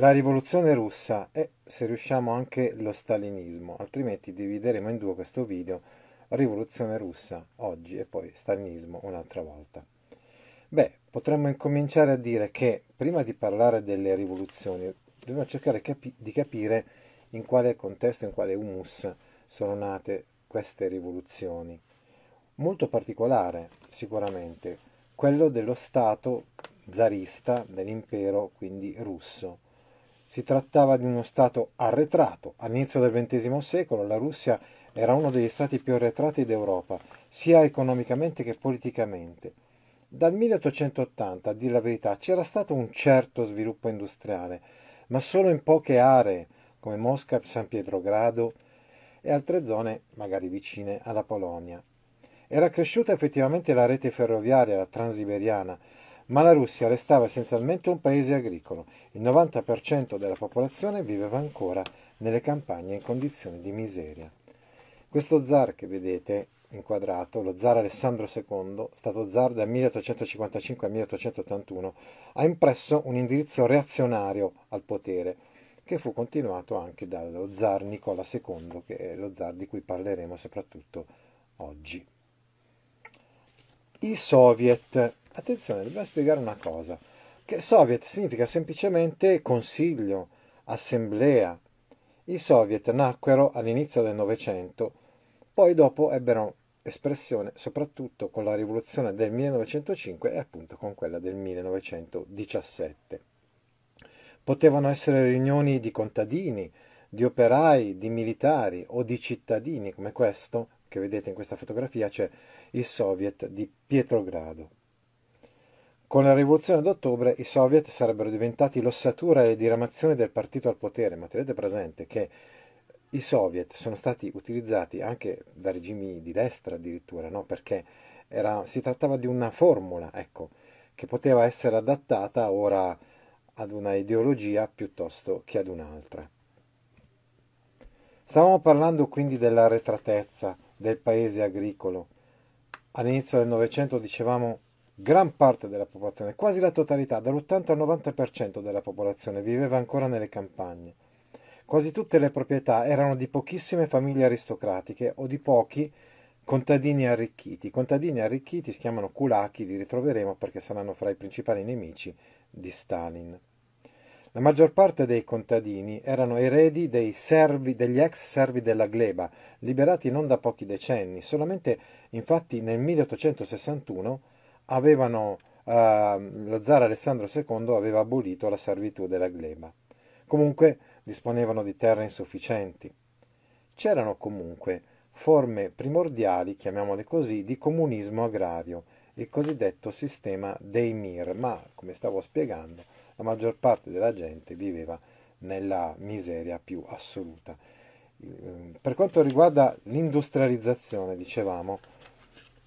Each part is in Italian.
la rivoluzione russa e se riusciamo anche lo stalinismo, altrimenti divideremo in due questo video, rivoluzione russa oggi e poi stalinismo un'altra volta. Beh, potremmo incominciare a dire che prima di parlare delle rivoluzioni dobbiamo cercare capi- di capire in quale contesto, in quale humus sono nate queste rivoluzioni. Molto particolare sicuramente quello dello Stato zarista dell'impero, quindi russo si trattava di uno Stato arretrato. All'inizio del XX secolo la Russia era uno degli Stati più arretrati d'Europa, sia economicamente che politicamente. Dal 1880, a dire la verità, c'era stato un certo sviluppo industriale, ma solo in poche aree, come Mosca, San Pietrogrado e altre zone magari vicine alla Polonia. Era cresciuta effettivamente la rete ferroviaria, la transiberiana, ma la Russia restava essenzialmente un paese agricolo. Il 90% della popolazione viveva ancora nelle campagne in condizioni di miseria. Questo zar che vedete inquadrato, lo zar Alessandro II, stato zar dal 1855 al 1881, ha impresso un indirizzo reazionario al potere, che fu continuato anche dallo zar Nicola II, che è lo zar di cui parleremo soprattutto oggi. I soviet Attenzione, dobbiamo spiegare una cosa, che Soviet significa semplicemente consiglio, assemblea. I Soviet nacquero all'inizio del Novecento, poi dopo ebbero espressione soprattutto con la rivoluzione del 1905 e appunto con quella del 1917. Potevano essere riunioni di contadini, di operai, di militari o di cittadini come questo che vedete in questa fotografia c'è cioè il Soviet di Pietrogrado. Con la rivoluzione d'ottobre i soviet sarebbero diventati l'ossatura e le diramazioni del partito al potere, ma tenete presente che i soviet sono stati utilizzati anche da regimi di destra addirittura, no? perché era, si trattava di una formula ecco, che poteva essere adattata ora ad una ideologia piuttosto che ad un'altra. Stavamo parlando quindi della retratezza del paese agricolo. All'inizio del Novecento dicevamo Gran parte della popolazione, quasi la totalità, dall'80 al 90% della popolazione viveva ancora nelle campagne. Quasi tutte le proprietà erano di pochissime famiglie aristocratiche o di pochi contadini arricchiti. I contadini arricchiti si chiamano culachi, li ritroveremo perché saranno fra i principali nemici di Stalin. La maggior parte dei contadini erano eredi dei servi, degli ex servi della gleba, liberati non da pochi decenni. Solamente, infatti, nel 1861 avevano, eh, lo zar Alessandro II aveva abolito la servitù della gleba. Comunque disponevano di terre insufficienti. C'erano comunque forme primordiali, chiamiamole così, di comunismo agrario, il cosiddetto sistema dei MIR, ma come stavo spiegando, la maggior parte della gente viveva nella miseria più assoluta. Ehm, per quanto riguarda l'industrializzazione, dicevamo,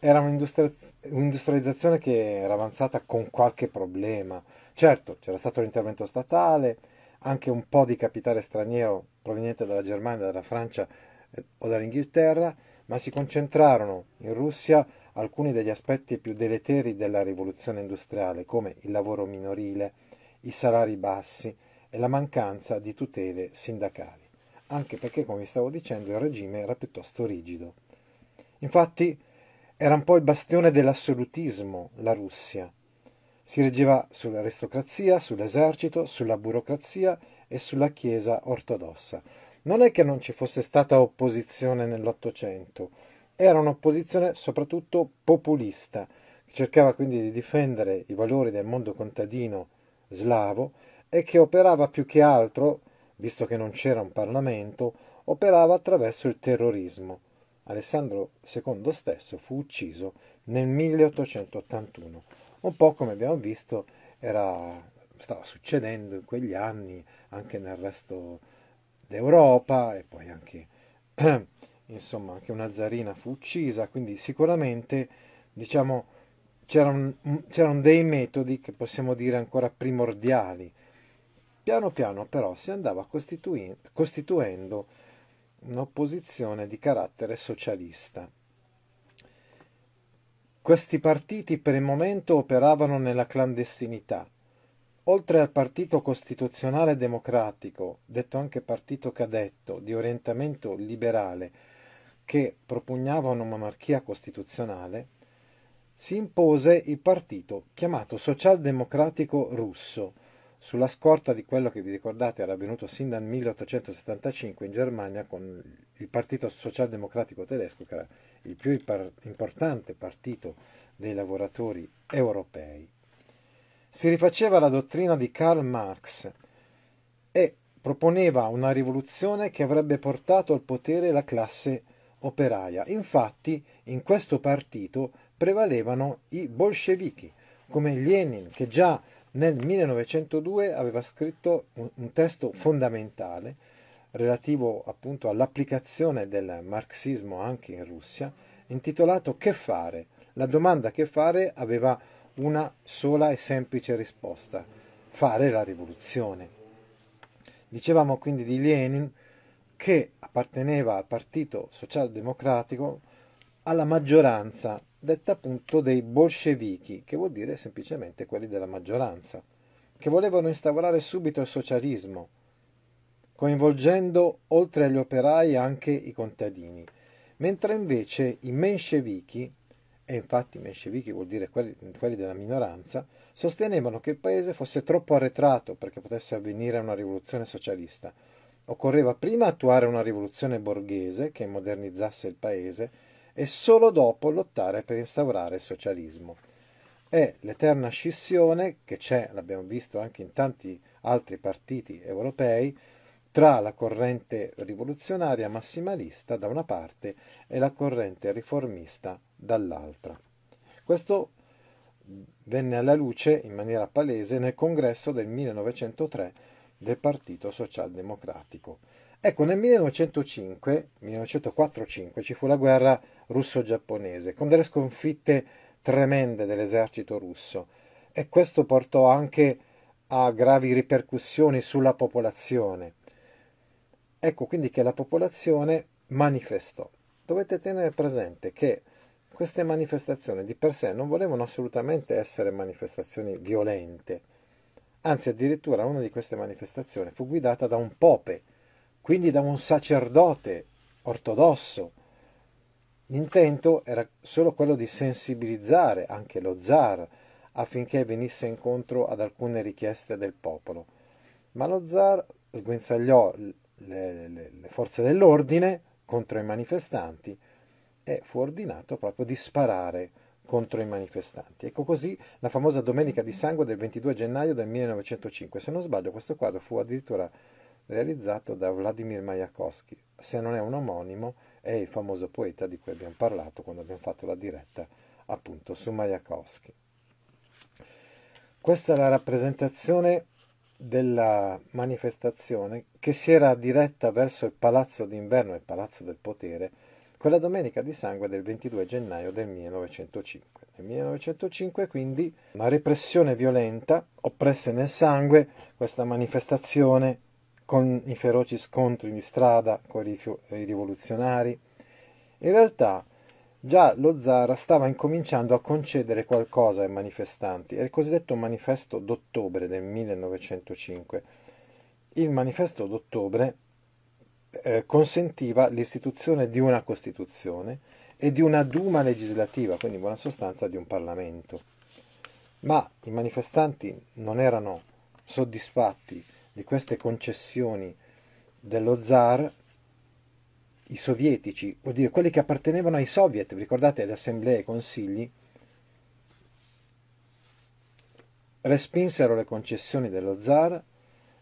era un'industrializzazione che era avanzata con qualche problema. Certo, c'era stato l'intervento statale, anche un po' di capitale straniero proveniente dalla Germania, dalla Francia eh, o dall'Inghilterra, ma si concentrarono in Russia alcuni degli aspetti più deleteri della rivoluzione industriale, come il lavoro minorile, i salari bassi e la mancanza di tutele sindacali, anche perché, come vi stavo dicendo, il regime era piuttosto rigido. Infatti, era un po' il bastione dell'assolutismo la Russia. Si reggeva sull'aristocrazia, sull'esercito, sulla burocrazia e sulla Chiesa ortodossa. Non è che non ci fosse stata opposizione nell'Ottocento, era un'opposizione soprattutto populista, che cercava quindi di difendere i valori del mondo contadino slavo e che operava più che altro, visto che non c'era un Parlamento, operava attraverso il terrorismo. Alessandro II stesso fu ucciso nel 1881. Un po' come abbiamo visto era, stava succedendo in quegli anni anche nel resto d'Europa e poi anche, insomma, anche una zarina fu uccisa, quindi sicuramente diciamo, c'erano, mm, c'erano dei metodi che possiamo dire ancora primordiali. Piano piano però si andava costituendo un'opposizione di carattere socialista. Questi partiti per il momento operavano nella clandestinità. Oltre al Partito Costituzionale Democratico, detto anche Partito Cadetto, di orientamento liberale, che propugnava una monarchia costituzionale, si impose il partito chiamato Socialdemocratico Russo, sulla scorta di quello che vi ricordate era avvenuto sin dal 1875 in Germania con il Partito Socialdemocratico Tedesco, che era il più importante partito dei lavoratori europei. Si rifaceva la dottrina di Karl Marx e proponeva una rivoluzione che avrebbe portato al potere la classe operaia. Infatti, in questo partito prevalevano i bolscevichi, come Lenin, che già nel 1902 aveva scritto un, un testo fondamentale relativo appunto all'applicazione del marxismo anche in Russia, intitolato Che fare? La domanda che fare aveva una sola e semplice risposta, fare la rivoluzione. Dicevamo quindi di Lenin che apparteneva al Partito Socialdemocratico alla maggioranza detta appunto dei bolscevichi, che vuol dire semplicemente quelli della maggioranza, che volevano instaurare subito il socialismo, coinvolgendo oltre agli operai anche i contadini, mentre invece i menscevichi, e infatti menscevichi vuol dire quelli, quelli della minoranza, sostenevano che il paese fosse troppo arretrato perché potesse avvenire una rivoluzione socialista. Occorreva prima attuare una rivoluzione borghese che modernizzasse il paese, e solo dopo lottare per instaurare il socialismo. È l'eterna scissione che c'è, l'abbiamo visto anche in tanti altri partiti europei, tra la corrente rivoluzionaria massimalista da una parte e la corrente riformista dall'altra. Questo venne alla luce in maniera palese nel congresso del 1903 del Partito Socialdemocratico. Ecco, nel 1905, 1904-5 ci fu la guerra russo-giapponese, con delle sconfitte tremende dell'esercito russo e questo portò anche a gravi ripercussioni sulla popolazione. Ecco quindi che la popolazione manifestò. Dovete tenere presente che queste manifestazioni di per sé non volevano assolutamente essere manifestazioni violente, anzi addirittura una di queste manifestazioni fu guidata da un pope, quindi da un sacerdote ortodosso, L'intento era solo quello di sensibilizzare anche lo zar affinché venisse incontro ad alcune richieste del popolo. Ma lo zar sguinzagliò le, le, le forze dell'ordine contro i manifestanti e fu ordinato proprio di sparare contro i manifestanti. Ecco così la famosa Domenica di Sangue del 22 gennaio del 1905. Se non sbaglio questo quadro fu addirittura realizzato da Vladimir Mayakovsky, se non è un omonimo è il famoso poeta di cui abbiamo parlato quando abbiamo fatto la diretta appunto su Majakowski. Questa è la rappresentazione della manifestazione che si era diretta verso il Palazzo d'Inverno, il Palazzo del Potere, quella domenica di sangue del 22 gennaio del 1905. Nel 1905 quindi una repressione violenta, oppresse nel sangue, questa manifestazione con i feroci scontri di strada con i, i rivoluzionari. In realtà già lo zara stava incominciando a concedere qualcosa ai manifestanti, è il cosiddetto manifesto d'ottobre del 1905. Il manifesto d'ottobre eh, consentiva l'istituzione di una Costituzione e di una Duma legislativa, quindi in buona sostanza di un Parlamento. Ma i manifestanti non erano soddisfatti di queste concessioni dello zar i sovietici, vuol dire quelli che appartenevano ai soviet, ricordate le assemblee e i consigli, respinsero le concessioni dello zar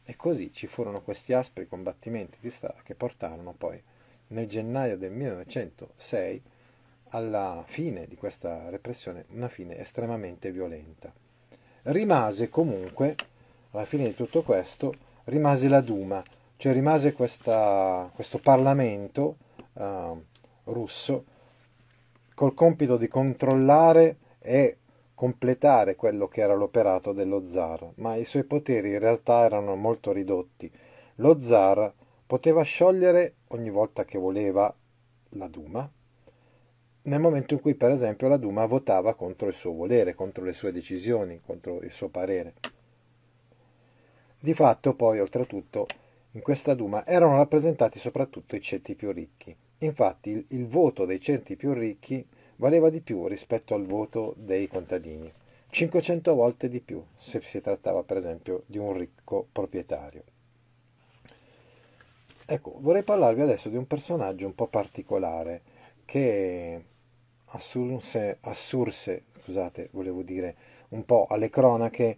e così ci furono questi aspri combattimenti di strada che portarono poi nel gennaio del 1906 alla fine di questa repressione, una fine estremamente violenta. Rimase comunque alla fine di tutto questo rimase la Duma, cioè rimase questa, questo Parlamento eh, russo col compito di controllare e completare quello che era l'operato dello zar, ma i suoi poteri in realtà erano molto ridotti. Lo zar poteva sciogliere ogni volta che voleva la Duma, nel momento in cui per esempio la Duma votava contro il suo volere, contro le sue decisioni, contro il suo parere. Di fatto poi oltretutto in questa Duma erano rappresentati soprattutto i ceti più ricchi. Infatti il, il voto dei ceti più ricchi valeva di più rispetto al voto dei contadini, 500 volte di più se si trattava per esempio di un ricco proprietario. Ecco, vorrei parlarvi adesso di un personaggio un po' particolare che assurse, assurse scusate, volevo dire, un po' alle cronache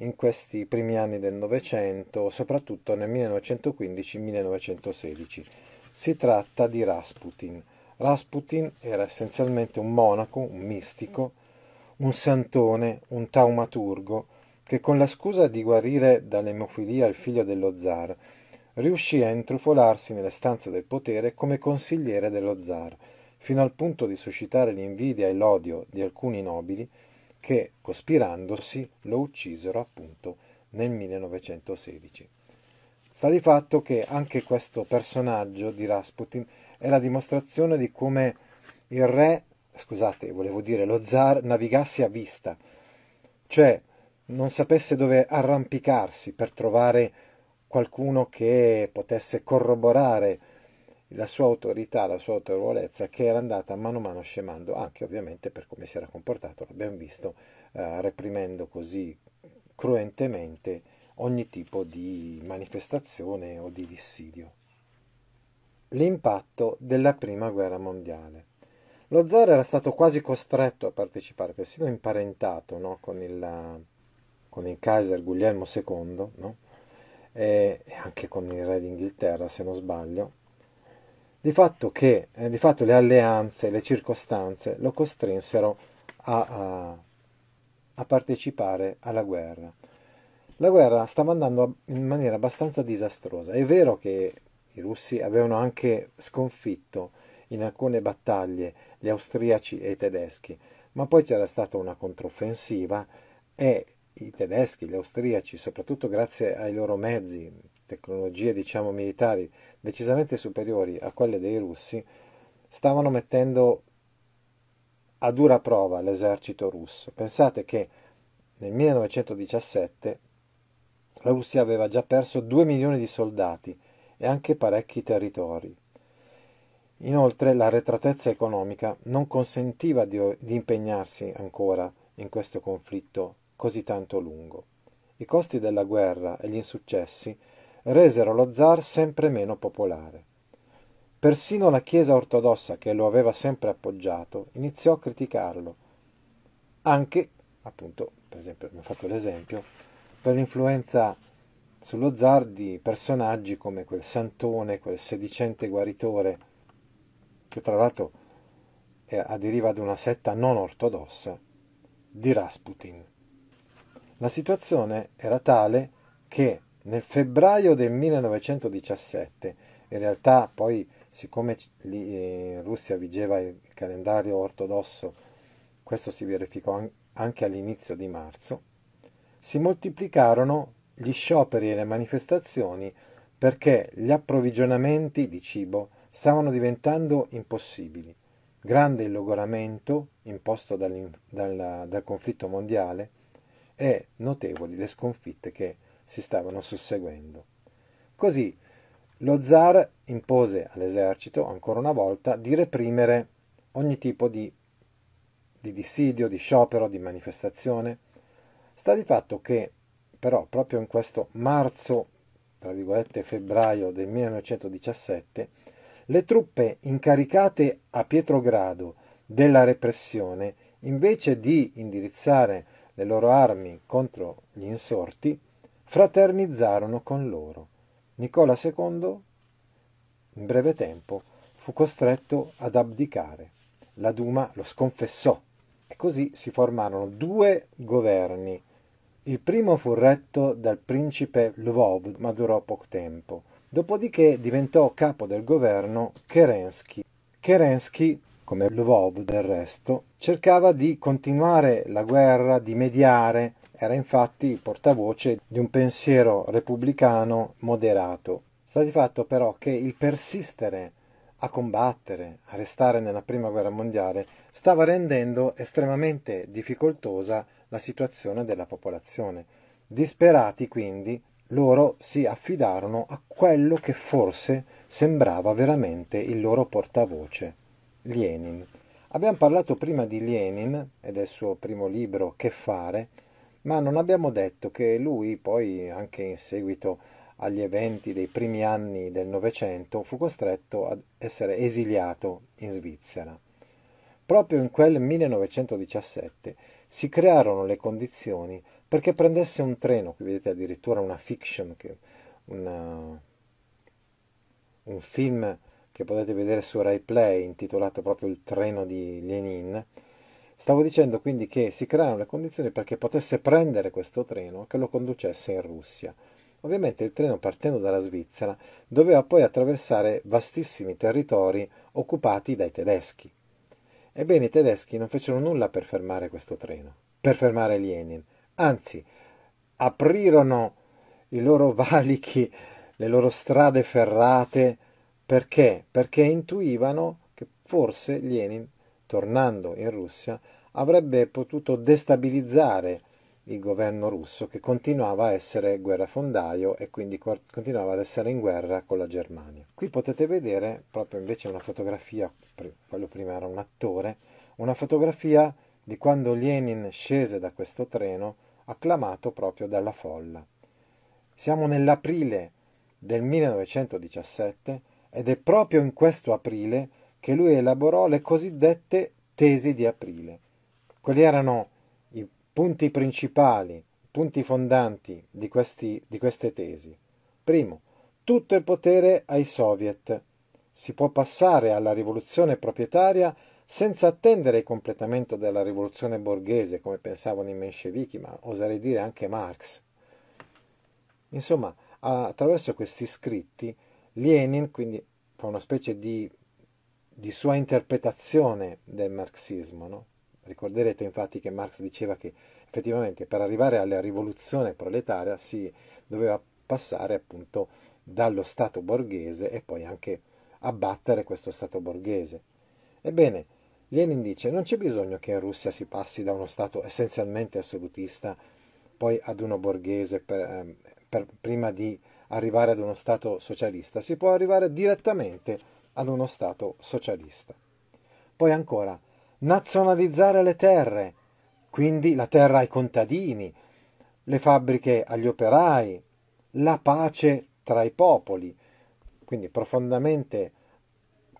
in questi primi anni del Novecento, soprattutto nel 1915-1916. Si tratta di Rasputin. Rasputin era essenzialmente un monaco, un mistico, un santone, un taumaturgo, che con la scusa di guarire dall'emofilia il figlio dello zar, riuscì a intrufolarsi nelle stanze del potere come consigliere dello zar, fino al punto di suscitare l'invidia e l'odio di alcuni nobili che cospirandosi lo uccisero appunto nel 1916. Sta di fatto che anche questo personaggio di Rasputin è la dimostrazione di come il re, scusate, volevo dire lo zar, navigasse a vista, cioè non sapesse dove arrampicarsi per trovare qualcuno che potesse corroborare la sua autorità, la sua autorevolezza che era andata mano a mano scemando, anche ovviamente per come si era comportato, l'abbiamo visto, eh, reprimendo così cruentemente ogni tipo di manifestazione o di dissidio. L'impatto della prima guerra mondiale. Lo zar era stato quasi costretto a partecipare, persino imparentato no? con, il, con, il, Kaiser Guglielmo II no? e, anche con il re d'Inghilterra, se non sbaglio di fatto che eh, di fatto le alleanze, le circostanze lo costrinsero a, a, a partecipare alla guerra. La guerra stava andando in maniera abbastanza disastrosa. È vero che i russi avevano anche sconfitto in alcune battaglie gli austriaci e i tedeschi, ma poi c'era stata una controffensiva e i tedeschi, gli austriaci, soprattutto grazie ai loro mezzi, tecnologie diciamo militari decisamente superiori a quelle dei russi, stavano mettendo a dura prova l'esercito russo. Pensate che nel 1917 la Russia aveva già perso 2 milioni di soldati e anche parecchi territori. Inoltre la retratezza economica non consentiva di, di impegnarsi ancora in questo conflitto così tanto lungo. I costi della guerra e gli insuccessi resero lo zar sempre meno popolare. Persino la Chiesa ortodossa, che lo aveva sempre appoggiato, iniziò a criticarlo, anche, appunto, per esempio, abbiamo fatto l'esempio, per l'influenza sullo zar di personaggi come quel santone, quel sedicente guaritore, che tra l'altro eh, aderiva ad una setta non ortodossa, di Rasputin. La situazione era tale che nel febbraio del 1917, in realtà poi siccome eh, in Russia vigeva il calendario ortodosso, questo si verificò anche all'inizio di marzo, si moltiplicarono gli scioperi e le manifestazioni perché gli approvvigionamenti di cibo stavano diventando impossibili. Grande il logoramento imposto dal, dal, conflitto mondiale e notevoli le sconfitte che si stavano susseguendo. Così lo zar impose all'esercito, ancora una volta, di reprimere ogni tipo di, di dissidio, di sciopero, di manifestazione. Sta di fatto che però proprio in questo marzo, tra virgolette febbraio del 1917, le truppe incaricate a Pietrogrado della repressione, invece di indirizzare le loro armi contro gli insorti, fraternizzarono con loro. Nicola II, in breve tempo, fu costretto ad abdicare. La Duma lo sconfessò e così si formarono due governi. Il primo fu retto dal principe Lvov, ma durò poco tempo. Dopodiché diventò capo del governo Kerensky. Kerensky, come Lvov del resto, cercava di continuare la guerra, di mediare, era infatti il portavoce di un pensiero repubblicano moderato. Sta di fatto però che il persistere a combattere, a restare nella prima guerra mondiale, stava rendendo estremamente difficoltosa la situazione della popolazione. Disperati quindi, loro si affidarono a quello che forse sembrava veramente il loro portavoce, Lenin. Abbiamo parlato prima di Lenin e del suo primo libro Che fare, ma non abbiamo detto che lui poi anche in seguito agli eventi dei primi anni del Novecento fu costretto ad essere esiliato in Svizzera. Proprio in quel 1917 si crearono le condizioni perché prendesse un treno, qui vedete addirittura una fiction, una, un film che potete vedere su RaiPlay intitolato proprio Il treno di Lenin, Stavo dicendo quindi che si crearono le condizioni perché potesse prendere questo treno che lo conducesse in Russia. Ovviamente il treno partendo dalla Svizzera doveva poi attraversare vastissimi territori occupati dai tedeschi. Ebbene i tedeschi non fecero nulla per fermare questo treno, per fermare Lenin, anzi aprirono i loro valichi, le loro strade ferrate, perché? Perché intuivano che forse Lenin tornando in Russia, avrebbe potuto destabilizzare il governo russo che continuava a essere guerrafondaio e quindi continuava ad essere in guerra con la Germania. Qui potete vedere proprio invece una fotografia, quello prima era un attore, una fotografia di quando Lenin scese da questo treno acclamato proprio dalla folla. Siamo nell'aprile del 1917 ed è proprio in questo aprile che lui elaborò le cosiddette tesi di aprile. Quali erano i punti principali, i punti fondanti di, questi, di queste tesi. Primo, tutto il potere ai soviet. Si può passare alla rivoluzione proprietaria senza attendere il completamento della rivoluzione borghese, come pensavano i menscevichi, ma oserei dire anche Marx. Insomma, attraverso questi scritti, Lenin quindi fa una specie di di sua interpretazione del marxismo. No? Ricorderete infatti che Marx diceva che effettivamente per arrivare alla rivoluzione proletaria si doveva passare appunto dallo Stato borghese e poi anche abbattere questo Stato borghese. Ebbene, Lenin dice non c'è bisogno che in Russia si passi da uno Stato essenzialmente assolutista poi ad uno borghese per, ehm, per, prima di arrivare ad uno Stato socialista, si può arrivare direttamente a ad uno Stato socialista. Poi ancora, nazionalizzare le terre, quindi la terra ai contadini, le fabbriche agli operai, la pace tra i popoli, quindi profondamente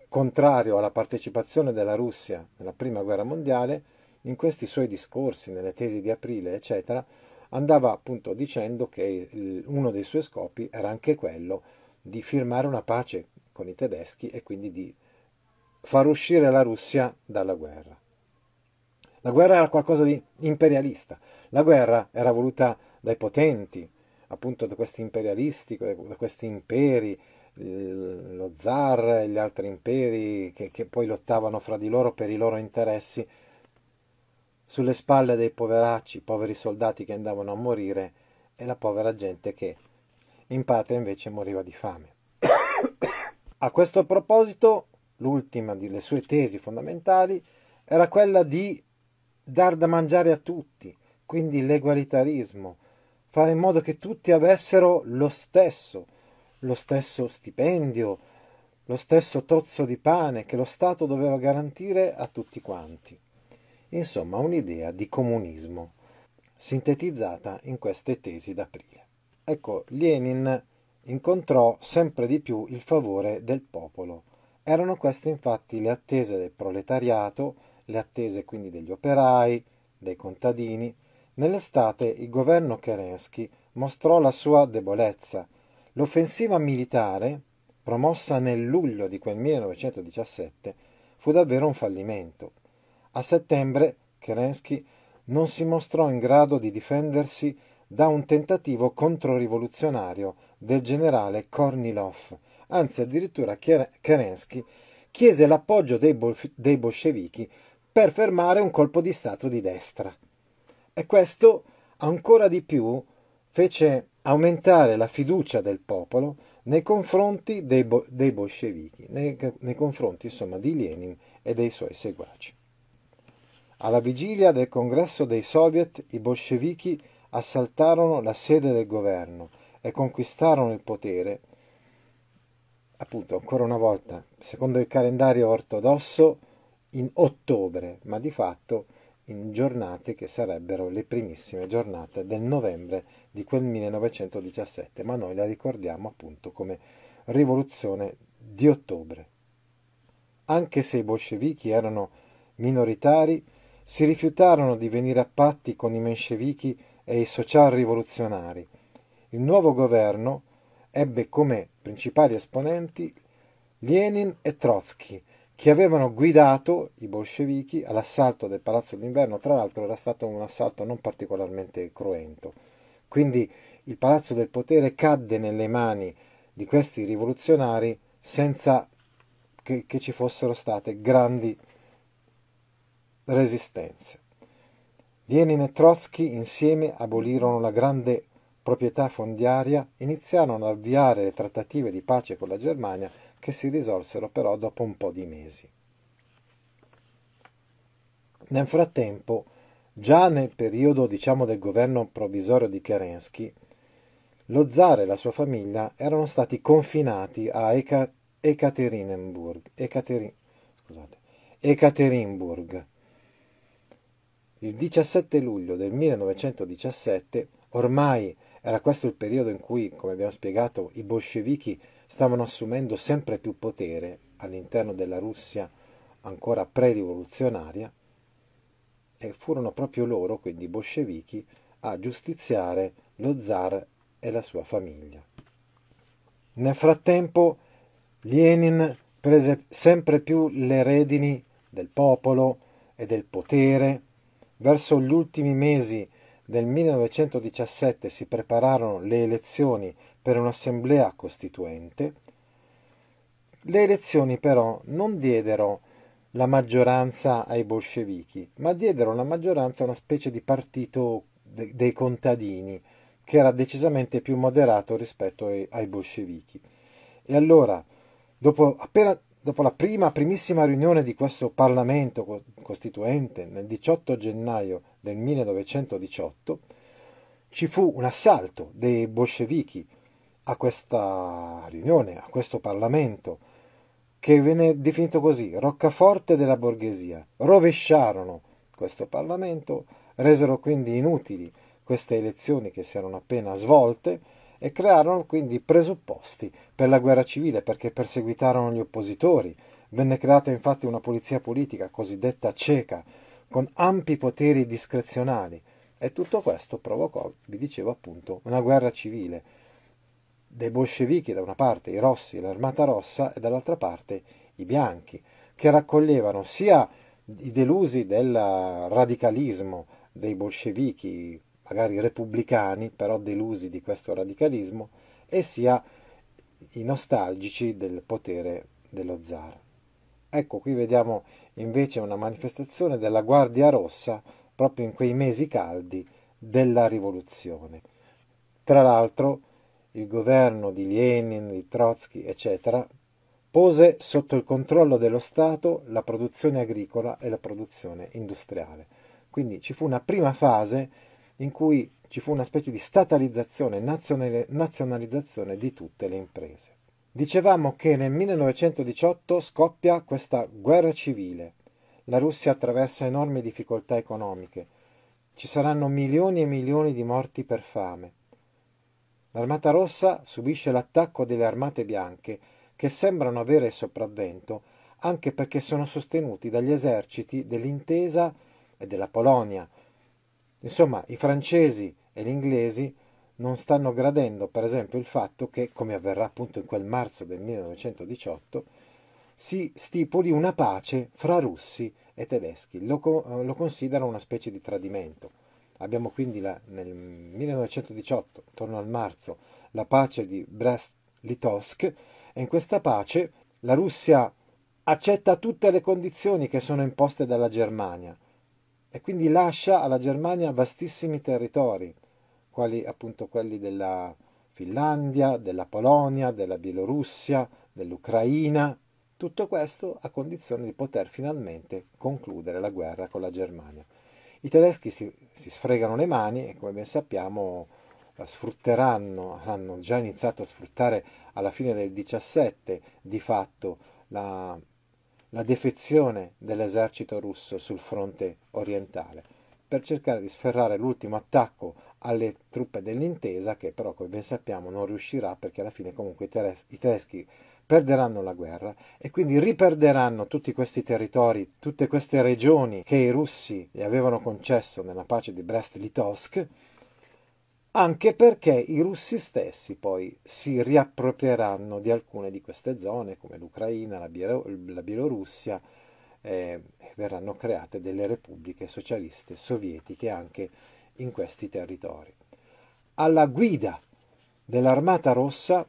contrario alla partecipazione della Russia nella Prima Guerra Mondiale, in questi suoi discorsi, nelle tesi di aprile, eccetera, andava appunto dicendo che uno dei suoi scopi era anche quello di firmare una pace con i tedeschi e quindi di far uscire la Russia dalla guerra. La guerra era qualcosa di imperialista, la guerra era voluta dai potenti, appunto da questi imperialisti, da questi imperi, lo zar e gli altri imperi che, che poi lottavano fra di loro per i loro interessi, sulle spalle dei poveracci, poveri soldati che andavano a morire e la povera gente che in patria invece moriva di fame. A questo proposito, l'ultima delle sue tesi fondamentali era quella di dar da mangiare a tutti, quindi l'egualitarismo, fare in modo che tutti avessero lo stesso, lo stesso stipendio, lo stesso tozzo di pane che lo Stato doveva garantire a tutti quanti. Insomma, un'idea di comunismo, sintetizzata in queste tesi d'aprile. Ecco, Lenin incontrò sempre di più il favore del popolo. Erano queste infatti le attese del proletariato, le attese quindi degli operai, dei contadini. Nell'estate il governo Kerensky mostrò la sua debolezza. L'offensiva militare, promossa nel luglio di quel 1917, fu davvero un fallimento. A settembre Kerensky non si mostrò in grado di difendersi da un tentativo controrivoluzionario del generale Kornilov, anzi addirittura Kerensky chiese l'appoggio dei, bolf- dei bolscevichi per fermare un colpo di Stato di destra. E questo ancora di più fece aumentare la fiducia del popolo nei confronti dei, bo- dei bolscevichi, nei, nei confronti insomma di Lenin e dei suoi seguaci. Alla vigilia del congresso dei soviet i bolscevichi assaltarono la sede del governo e conquistarono il potere. Appunto, ancora una volta, secondo il calendario ortodosso, in ottobre, ma di fatto in giornate che sarebbero le primissime giornate del novembre di quel 1917, ma noi la ricordiamo appunto come rivoluzione di ottobre. Anche se i bolscevichi erano minoritari, si rifiutarono di venire a patti con i menscevichi e i social rivoluzionari, il nuovo governo ebbe come principali esponenti Lenin e Trotsky, che avevano guidato i bolscevichi all'assalto del Palazzo d'Inverno, tra l'altro era stato un assalto non particolarmente cruento. Quindi il Palazzo del Potere cadde nelle mani di questi rivoluzionari senza che, che ci fossero state grandi resistenze. Lenin e Trotsky insieme abolirono la grande proprietà fondiaria, iniziarono ad avviare le trattative di pace con la Germania che si risolsero però dopo un po' di mesi. Nel frattempo, già nel periodo diciamo, del governo provvisorio di Kerensky, lo zar e la sua famiglia erano stati confinati a Ekaterinburg, Ekaterin, scusate, Ekaterinburg. Il 17 luglio del 1917, ormai era questo il periodo in cui, come abbiamo spiegato, i bolscevichi stavano assumendo sempre più potere all'interno della Russia ancora pre-rivoluzionaria e furono proprio loro, quindi i bolscevichi, a giustiziare lo zar e la sua famiglia. Nel frattempo Lenin prese sempre più le redini del popolo e del potere. Verso gli ultimi mesi del 1917 si prepararono le elezioni per un'assemblea costituente, le elezioni però non diedero la maggioranza ai bolscevichi, ma diedero la maggioranza a una specie di partito dei contadini, che era decisamente più moderato rispetto ai, ai bolscevichi. E allora, dopo appena dopo la prima, primissima riunione di questo Parlamento costituente nel 18 gennaio del 1918, ci fu un assalto dei bolscevichi a questa riunione, a questo Parlamento, che venne definito così, roccaforte della borghesia. Rovesciarono questo Parlamento, resero quindi inutili queste elezioni che si erano appena svolte, e crearono quindi i presupposti per la guerra civile perché perseguitarono gli oppositori. Venne creata infatti una polizia politica cosiddetta cieca, con ampi poteri discrezionali e tutto questo provocò, vi dicevo appunto, una guerra civile dei bolscevichi da una parte, i rossi, l'armata rossa e dall'altra parte i bianchi, che raccoglievano sia i delusi del radicalismo dei bolscevichi magari repubblicani, però delusi di questo radicalismo, e sia i nostalgici del potere dello zar. Ecco, qui vediamo invece una manifestazione della Guardia Rossa proprio in quei mesi caldi della rivoluzione. Tra l'altro, il governo di Lenin, di Trotsky, eccetera, pose sotto il controllo dello Stato la produzione agricola e la produzione industriale. Quindi ci fu una prima fase in cui ci fu una specie di statalizzazione e nazionalizzazione di tutte le imprese. Dicevamo che nel 1918 scoppia questa guerra civile. La Russia attraversa enormi difficoltà economiche. Ci saranno milioni e milioni di morti per fame. L'Armata Rossa subisce l'attacco delle armate bianche, che sembrano avere il sopravvento, anche perché sono sostenuti dagli eserciti dell'Intesa e della Polonia, Insomma, i francesi e gli inglesi non stanno gradendo, per esempio, il fatto che, come avverrà appunto in quel marzo del 1918, si stipuli una pace fra russi e tedeschi. Lo, eh, lo considerano una specie di tradimento. Abbiamo quindi la, nel 1918, intorno al marzo, la pace di Brest-Litovsk e in questa pace la Russia accetta tutte le condizioni che sono imposte dalla Germania e quindi lascia alla Germania vastissimi territori, quali appunto quelli della Finlandia, della Polonia, della Bielorussia, dell'Ucraina, tutto questo a condizione di poter finalmente concludere la guerra con la Germania. I tedeschi si, si, sfregano le mani e come ben sappiamo eh, sfrutteranno, hanno già iniziato a sfruttare alla fine del 17 di fatto la la defezione dell'esercito russo sul fronte orientale per cercare di sferrare l'ultimo attacco alle truppe dell'intesa che però come ben sappiamo non riuscirà perché alla fine comunque i, tedeschi perderanno la guerra e quindi riperderanno tutti questi territori, tutte queste regioni che i russi gli avevano concesso nella pace di Brest-Litovsk anche perché i russi stessi poi si riapproprieranno di alcune di queste zone, come l'Ucraina, la, Bielor- la Bielorussia, eh, verranno create delle repubbliche socialiste sovietiche anche in questi territori. Alla guida dell'Armata Rossa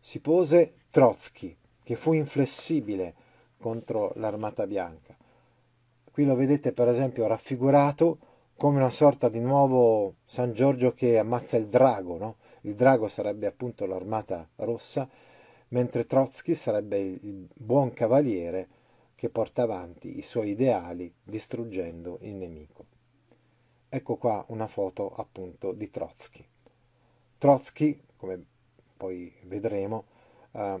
si pose Trotsky, che fu inflessibile contro l'Armata Bianca. Qui lo vedete per esempio raffigurato come una sorta di nuovo San Giorgio che ammazza il drago, no? Il drago sarebbe appunto l'armata rossa, mentre Trotsky sarebbe il buon cavaliere che porta avanti i suoi ideali distruggendo il nemico. Ecco qua una foto appunto di Trotsky. Trotsky, come poi vedremo, eh,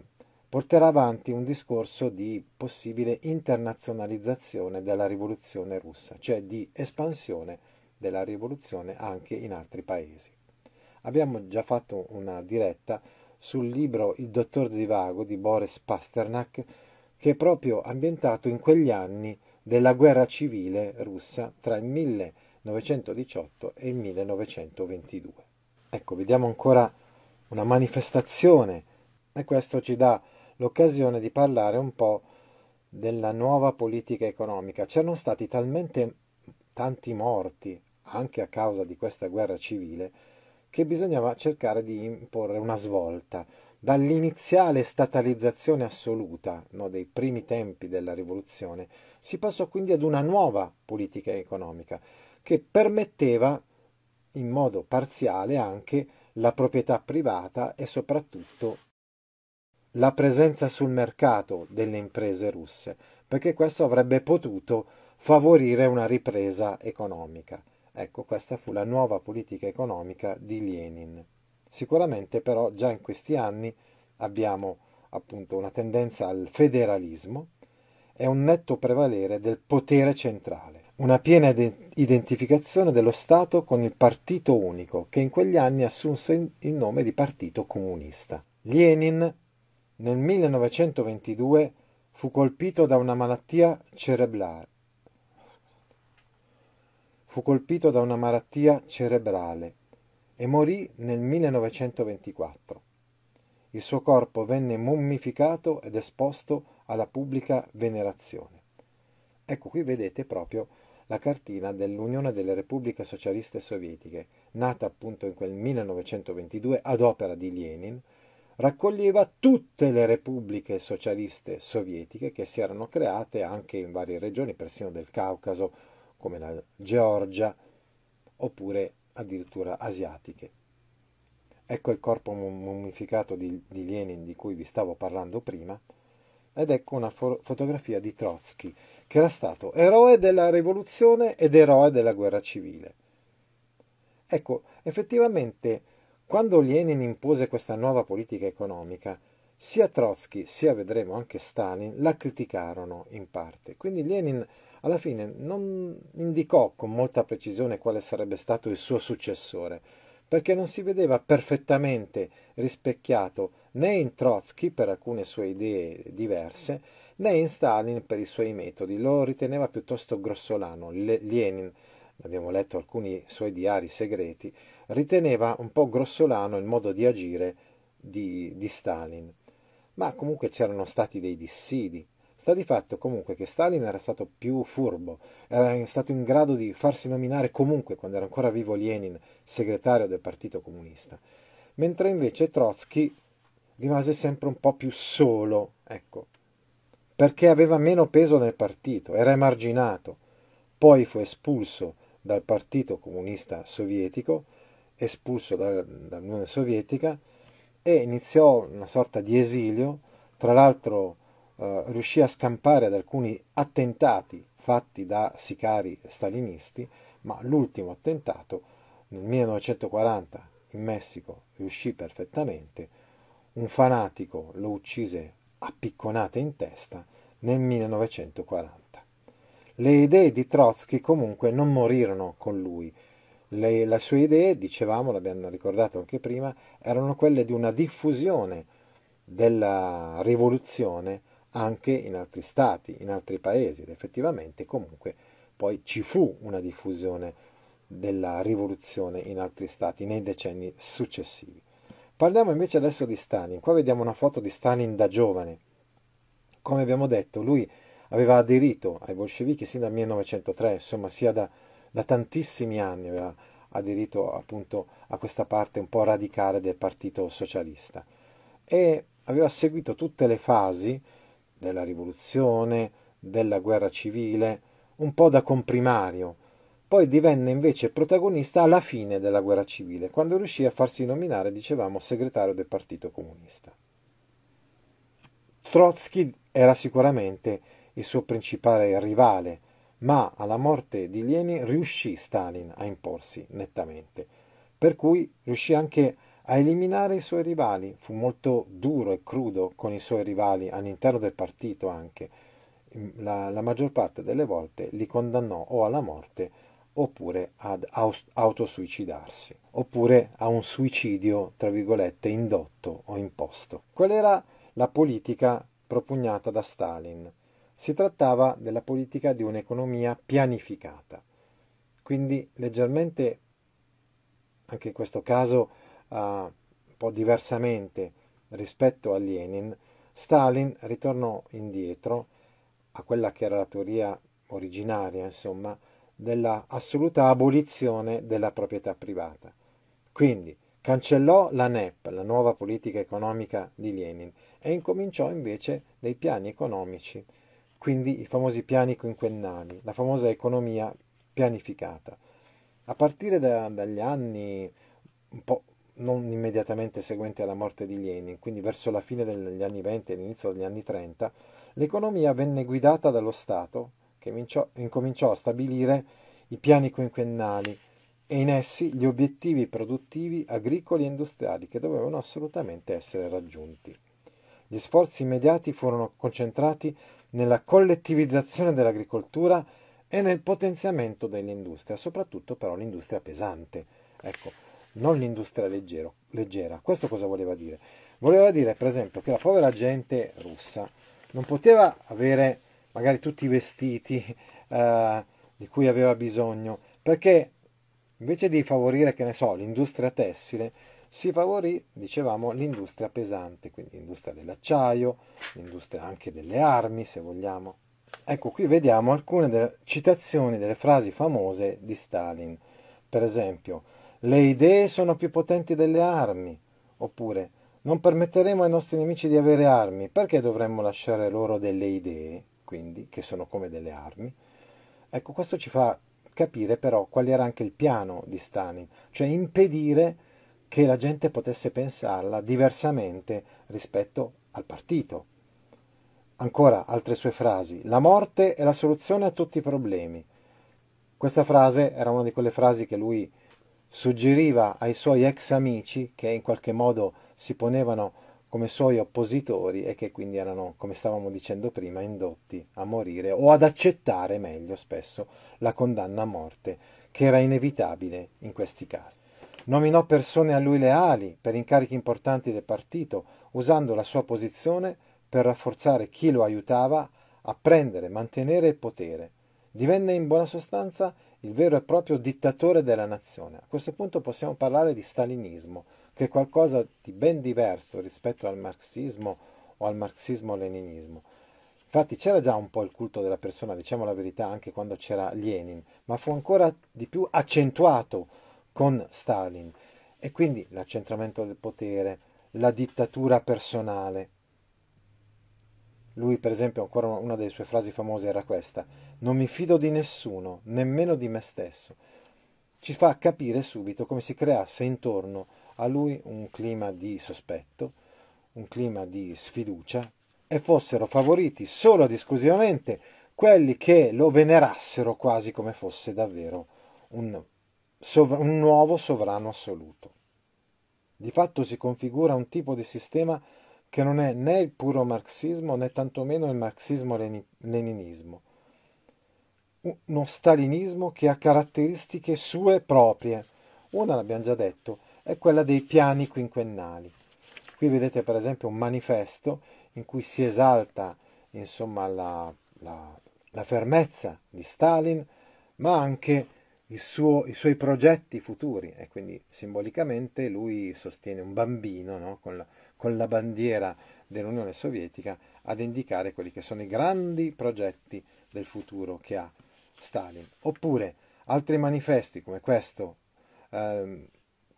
porterà avanti un discorso di possibile internazionalizzazione della rivoluzione russa, cioè di espansione della rivoluzione anche in altri paesi. Abbiamo già fatto una diretta sul libro Il dottor Zivago di Boris Pasternak, che è proprio ambientato in quegli anni della guerra civile russa tra il 1918 e il 1922. Ecco, vediamo ancora una manifestazione e questo ci dà l'occasione di parlare un po' della nuova politica economica. C'erano stati talmente tanti morti, anche a causa di questa guerra civile, che bisognava cercare di imporre una svolta. Dall'iniziale statalizzazione assoluta no, dei primi tempi della rivoluzione si passò quindi ad una nuova politica economica che permetteva in modo parziale anche la proprietà privata e soprattutto la presenza sul mercato delle imprese russe, perché questo avrebbe potuto favorire una ripresa economica. Ecco, questa fu la nuova politica economica di Lenin. Sicuramente però già in questi anni abbiamo appunto una tendenza al federalismo e un netto prevalere del potere centrale, una piena identificazione dello Stato con il partito unico che in quegli anni assunse il nome di partito comunista. Lenin nel 1922 fu colpito da una malattia cerebrale. Fu colpito da una malattia cerebrale e morì nel 1924. Il suo corpo venne mummificato ed esposto alla pubblica venerazione. Ecco qui vedete proprio la cartina dell'Unione delle Repubbliche Socialiste Sovietiche, nata appunto in quel 1922 ad opera di Lenin, raccoglieva tutte le repubbliche socialiste sovietiche che si erano create anche in varie regioni, persino del Caucaso, come la Georgia, oppure addirittura asiatiche. Ecco il corpo mummificato di, di Lenin di cui vi stavo parlando prima, ed ecco una fo- fotografia di Trotsky, che era stato eroe della rivoluzione ed eroe della guerra civile. Ecco, effettivamente quando Lenin impose questa nuova politica economica, sia Trotsky sia vedremo anche Stalin la criticarono in parte. Quindi Lenin alla fine non indicò con molta precisione quale sarebbe stato il suo successore, perché non si vedeva perfettamente rispecchiato né in Trotsky per alcune sue idee diverse, né in Stalin per i suoi metodi. Lo riteneva piuttosto grossolano. Lenin, abbiamo letto alcuni suoi diari segreti, riteneva un po' grossolano il modo di agire di, di Stalin, ma comunque c'erano stati dei dissidi. Sta di fatto comunque che Stalin era stato più furbo, era stato in grado di farsi nominare comunque quando era ancora vivo Lenin segretario del Partito Comunista, mentre invece Trotsky rimase sempre un po' più solo, ecco, perché aveva meno peso nel partito, era emarginato. Poi fu espulso dal Partito Comunista Sovietico espulso da, dall'Unione Sovietica e iniziò una sorta di esilio, tra l'altro eh, riuscì a scampare ad alcuni attentati fatti da sicari stalinisti, ma l'ultimo attentato nel 1940 in Messico riuscì perfettamente, un fanatico lo uccise a picconate in testa nel 1940. Le idee di Trotsky comunque non morirono con lui, le, le sue idee, dicevamo, l'abbiamo ricordato anche prima, erano quelle di una diffusione della rivoluzione anche in altri stati, in altri paesi ed effettivamente comunque poi ci fu una diffusione della rivoluzione in altri stati nei decenni successivi. Parliamo invece adesso di Stalin. Qua vediamo una foto di Stalin da giovane. Come abbiamo detto, lui aveva aderito ai bolscevichi sin dal 1903, insomma sia da da tantissimi anni aveva aderito appunto a questa parte un po' radicale del Partito Socialista e aveva seguito tutte le fasi della rivoluzione, della guerra civile, un po' da comprimario. Poi divenne invece protagonista alla fine della guerra civile, quando riuscì a farsi nominare, dicevamo, segretario del Partito Comunista. Trotsky era sicuramente il suo principale rivale, ma alla morte di Lenin riuscì Stalin a imporsi nettamente, per cui riuscì anche a eliminare i suoi rivali, fu molto duro e crudo con i suoi rivali all'interno del partito anche, mm, la, la maggior parte delle volte li condannò o alla morte oppure ad autosuicidarsi, oppure a un suicidio, tra virgolette, indotto o imposto. Qual era la politica propugnata da Stalin? Si trattava della politica di un'economia pianificata, quindi leggermente, anche in questo caso uh, un po' diversamente rispetto a Lenin, Stalin ritornò indietro a quella che era la teoria originaria, insomma, della assoluta abolizione della proprietà privata. Quindi cancellò la NEP, la nuova politica economica di Lenin, e incominciò invece dei piani economici quindi i famosi piani quinquennali, la famosa economia pianificata. A partire da, dagli anni un po' non immediatamente seguenti alla morte di Lenin, quindi verso la fine degli anni 20 e l'inizio degli anni 30, l'economia venne guidata dallo Stato che incominciò, incominciò a stabilire i piani quinquennali e in essi gli obiettivi produttivi, agricoli e industriali che dovevano assolutamente essere raggiunti. Gli sforzi immediati furono concentrati nella collettivizzazione dell'agricoltura e nel potenziamento dell'industria, soprattutto però l'industria pesante, ecco, non l'industria leggero, leggera. Questo cosa voleva dire? Voleva dire, per esempio, che la povera gente russa non poteva avere magari tutti i vestiti eh, di cui aveva bisogno, perché invece di favorire, che ne so, l'industria tessile, si favorì, dicevamo, l'industria pesante, quindi l'industria dell'acciaio, l'industria anche delle armi, se vogliamo. Ecco, qui vediamo alcune delle citazioni delle frasi famose di Stalin. Per esempio, le idee sono più potenti delle armi, oppure non permetteremo ai nostri nemici di avere armi, perché dovremmo lasciare loro delle idee, quindi, che sono come delle armi? Ecco, questo ci fa capire però qual era anche il piano di Stalin, cioè impedire che la gente potesse pensarla diversamente rispetto al partito. Ancora altre sue frasi, la morte è la soluzione a tutti i problemi. Questa frase era una di quelle frasi che lui suggeriva ai suoi ex amici che in qualche modo si ponevano come suoi oppositori e che quindi erano, come stavamo dicendo prima, indotti a morire o ad accettare meglio spesso la condanna a morte che era inevitabile in questi casi. Nominò persone a lui leali per incarichi importanti del partito, usando la sua posizione per rafforzare chi lo aiutava a prendere e mantenere il potere. Divenne in buona sostanza il vero e proprio dittatore della nazione. A questo punto possiamo parlare di stalinismo, che è qualcosa di ben diverso rispetto al marxismo o al marxismo-leninismo. Infatti c'era già un po' il culto della persona, diciamo la verità, anche quando c'era Lenin, ma fu ancora di più accentuato con Stalin e quindi l'accentramento del potere, la dittatura personale. Lui, per esempio, ancora una delle sue frasi famose era questa, non mi fido di nessuno, nemmeno di me stesso. Ci fa capire subito come si creasse intorno a lui un clima di sospetto, un clima di sfiducia, e fossero favoriti solo ed esclusivamente quelli che lo venerassero quasi come fosse davvero un sov- un nuovo sovrano assoluto. Di fatto si configura un tipo di sistema che non è né il puro marxismo né tantomeno il marxismo-leninismo, uno stalinismo che ha caratteristiche sue proprie. Una l'abbiamo già detto, è quella dei piani quinquennali. Qui vedete per esempio un manifesto in cui si esalta insomma, la, la, la fermezza di Stalin, ma anche suo, i suoi progetti futuri e quindi simbolicamente lui sostiene un bambino no? con, la, con la bandiera dell'Unione Sovietica ad indicare quelli che sono i grandi progetti del futuro che ha Stalin. Oppure altri manifesti come questo eh,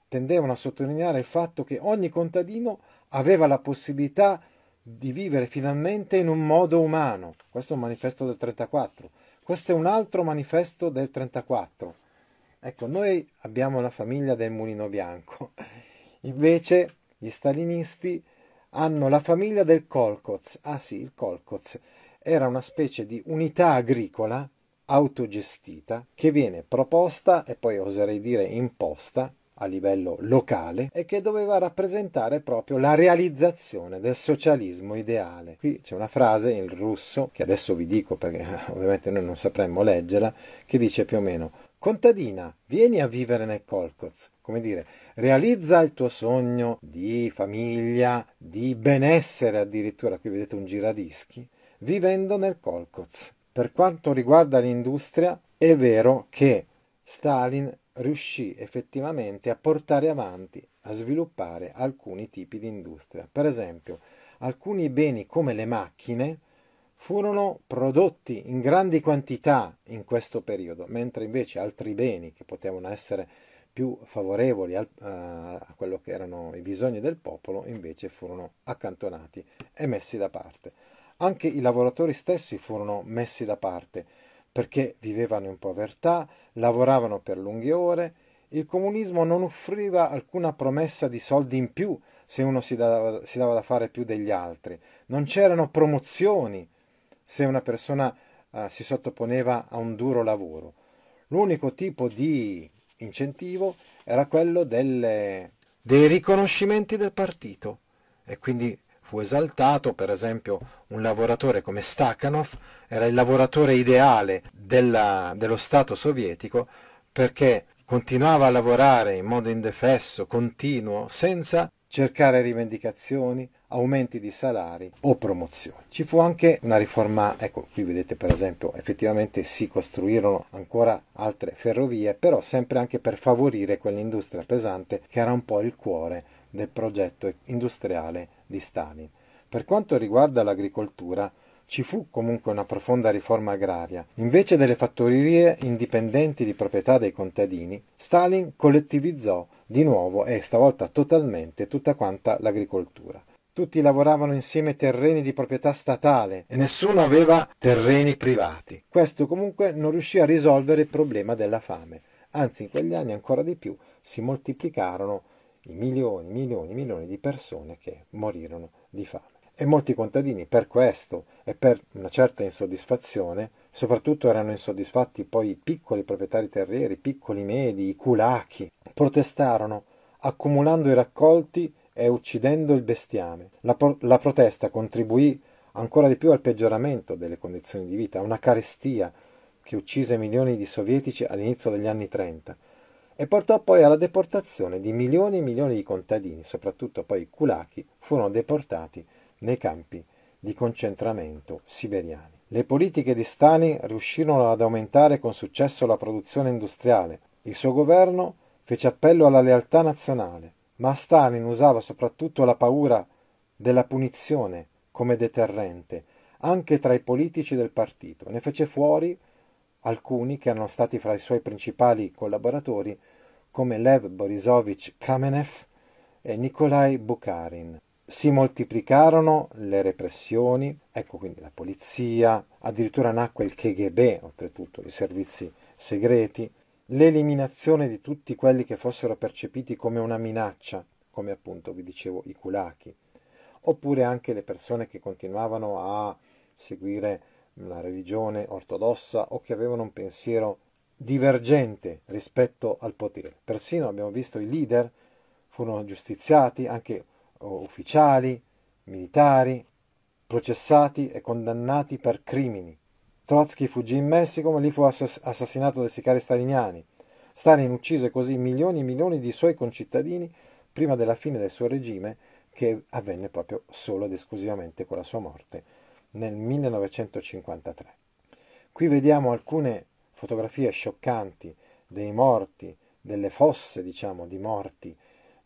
tendevano a sottolineare il fatto che ogni contadino aveva la possibilità di vivere finalmente in un modo umano. Questo è un manifesto del 34. Questo è un altro manifesto del 34. Ecco, noi abbiamo la famiglia del mulino bianco, invece gli stalinisti hanno la famiglia del Kolkhoz. Ah sì, il Kolkhoz era una specie di unità agricola autogestita che viene proposta e poi oserei dire imposta a livello locale e che doveva rappresentare proprio la realizzazione del socialismo ideale. Qui c'è una frase in russo che adesso vi dico perché ovviamente noi non sapremmo leggerla che dice più o meno Contadina, vieni a vivere nel Colcoz, come dire, realizza il tuo sogno di famiglia, di benessere addirittura, qui vedete un giradischi, vivendo nel Colcoz. Per quanto riguarda l'industria, è vero che Stalin riuscì effettivamente a portare avanti, a sviluppare alcuni tipi di industria. Per esempio, alcuni beni come le macchine furono prodotti in grandi quantità in questo periodo, mentre invece altri beni che potevano essere più favorevoli al, a, eh, a quello che erano i bisogni del popolo, invece furono accantonati e messi da parte. Anche i lavoratori stessi furono messi da parte perché vivevano in povertà, lavoravano per lunghe ore, il comunismo non offriva alcuna promessa di soldi in più se uno si dava, si dava da fare più degli altri, non c'erano promozioni se una persona eh, si sottoponeva a un duro lavoro. L'unico tipo di incentivo era quello delle, dei riconoscimenti del partito e quindi fu esaltato, per esempio, un lavoratore come Stakhanov era il lavoratore ideale della, dello Stato sovietico perché continuava a lavorare in modo indefesso, continuo, senza cercare rivendicazioni, aumenti di salari o promozioni. Ci fu anche una riforma, ecco qui vedete per esempio effettivamente si costruirono ancora altre ferrovie, però sempre anche per favorire quell'industria pesante che era un po' il cuore del progetto industriale di Stalin. Per quanto riguarda l'agricoltura, ci fu comunque una profonda riforma agraria. Invece delle fattorie indipendenti di proprietà dei contadini, Stalin collettivizzò di nuovo e stavolta totalmente tutta quanta l'agricoltura tutti lavoravano insieme terreni di proprietà statale e nessuno aveva terreni privati. Questo comunque non riuscì a risolvere il problema della fame, anzi in quegli anni ancora di più si moltiplicarono i milioni, milioni, milioni di persone che morirono di fame. E molti contadini per questo e per una certa insoddisfazione, soprattutto erano insoddisfatti poi i piccoli proprietari terrieri, i piccoli medi, i culachi, protestarono accumulando i raccolti e uccidendo il bestiame. La, pro- la protesta contribuì ancora di più al peggioramento delle condizioni di vita, a una carestia che uccise milioni di sovietici all'inizio degli anni 30 e portò poi alla deportazione di milioni e milioni di contadini, soprattutto poi i kulaki, furono deportati nei campi di concentramento siberiani. Le politiche di Stani riuscirono ad aumentare con successo la produzione industriale. Il suo governo fece appello alla lealtà nazionale ma Stalin usava soprattutto la paura della punizione come deterrente, anche tra i politici del partito. Ne fece fuori alcuni che erano stati fra i suoi principali collaboratori, come Lev Borisovich Kamenev e Nikolai Bukharin. Si moltiplicarono le repressioni, ecco quindi la polizia, addirittura nacque il KGB, oltretutto i servizi segreti, l'eliminazione di tutti quelli che fossero percepiti come una minaccia, come appunto vi dicevo i culachi, oppure anche le persone che continuavano a seguire la religione ortodossa o che avevano un pensiero divergente rispetto al potere. Persino abbiamo visto i leader furono giustiziati, anche ufficiali, militari, processati e condannati per crimini Trotsky fuggì in Messico ma lì fu assassinato dai sicari staliniani. Stalin uccise così milioni e milioni di suoi concittadini prima della fine del suo regime che avvenne proprio solo ed esclusivamente con la sua morte nel 1953. Qui vediamo alcune fotografie scioccanti dei morti, delle fosse diciamo di morti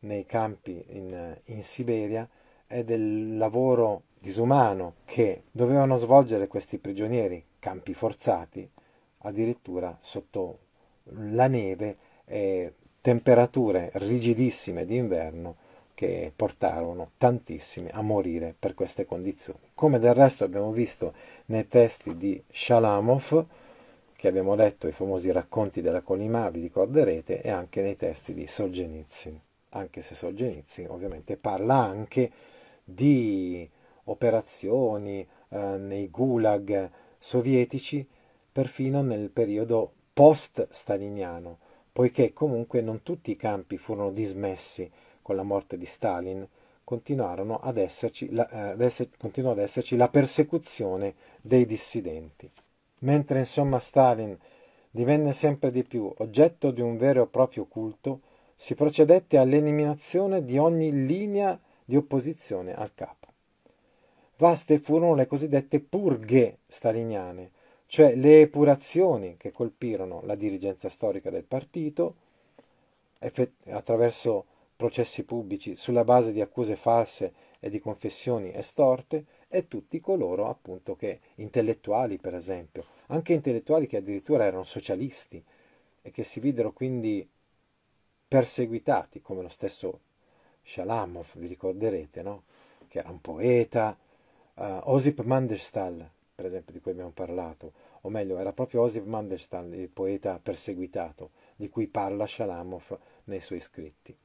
nei campi in, in Siberia e del lavoro disumano che dovevano svolgere questi prigionieri campi forzati, addirittura sotto la neve e temperature rigidissime d'inverno che portarono tantissimi a morire per queste condizioni. Come del resto abbiamo visto nei testi di Shalamov, che abbiamo letto i famosi racconti della Colimà, vi ricorderete, e anche nei testi di Solzhenitsyn, anche se Solzhenitsyn ovviamente parla anche di operazioni eh, nei gulag sovietici perfino nel periodo post-staliniano, poiché comunque non tutti i campi furono dismessi con la morte di Stalin, continuarono ad esserci la, eh, ad esser, continuò ad esserci la persecuzione dei dissidenti. Mentre insomma Stalin divenne sempre di più oggetto di un vero e proprio culto, si procedette all'eliminazione di ogni linea di opposizione al capo. Vaste furono le cosiddette purghe staliniane, cioè le epurazioni che colpirono la dirigenza storica del partito attraverso processi pubblici sulla base di accuse false e di confessioni estorte e tutti coloro appunto che intellettuali per esempio, anche intellettuali che addirittura erano socialisti e che si videro quindi perseguitati come lo stesso Shalamov, vi ricorderete, no? che era un poeta, uh, Osip Mandelstal, per esempio, di cui abbiamo parlato, o meglio, era proprio Osip Mandelstam, il poeta perseguitato, di cui parla Shalamov nei suoi scritti.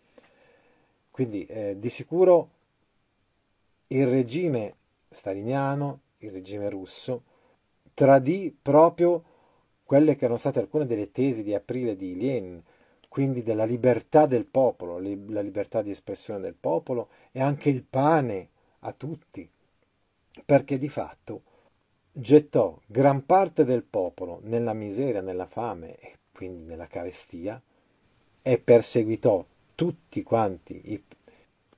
Quindi eh, di sicuro il regime staliniano, il regime russo, tradì proprio quelle che erano state alcune delle tesi di aprile di Lenin, quindi della libertà del popolo, la libertà di espressione del popolo e anche il pane a tutti, perché di fatto gettò gran parte del popolo nella miseria, nella fame e quindi nella carestia e perseguitò tutti quanti, i,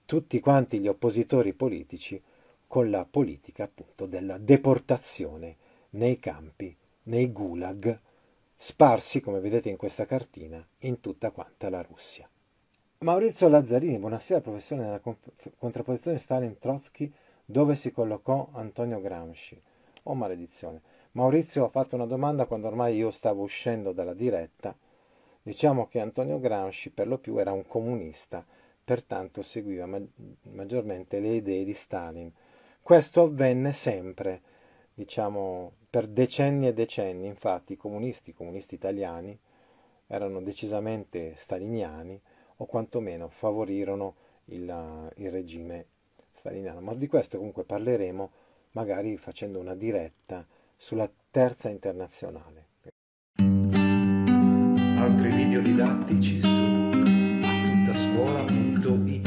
tutti quanti gli oppositori politici con la politica appunto della deportazione nei campi, nei gulag, sparsi come vedete in questa cartina in tutta quanta la Russia. Maurizio Lazzarini, buonasera professore nella contrapposizione Stalin-Trotsky dove si collocò Antonio Gramsci. Oh maledizione. Maurizio ha fatto una domanda quando ormai io stavo uscendo dalla diretta. Diciamo che Antonio Gramsci per lo più era un comunista, pertanto seguiva ma- maggiormente le idee di Stalin. Questo avvenne sempre, diciamo, per decenni e decenni, infatti i comunisti, i comunisti italiani, erano decisamente staliniani o quantomeno favorirono il, il regime staliniano, ma di questo comunque parleremo magari facendo una diretta sulla terza internazionale. Altri video didattici su attuttascuola.it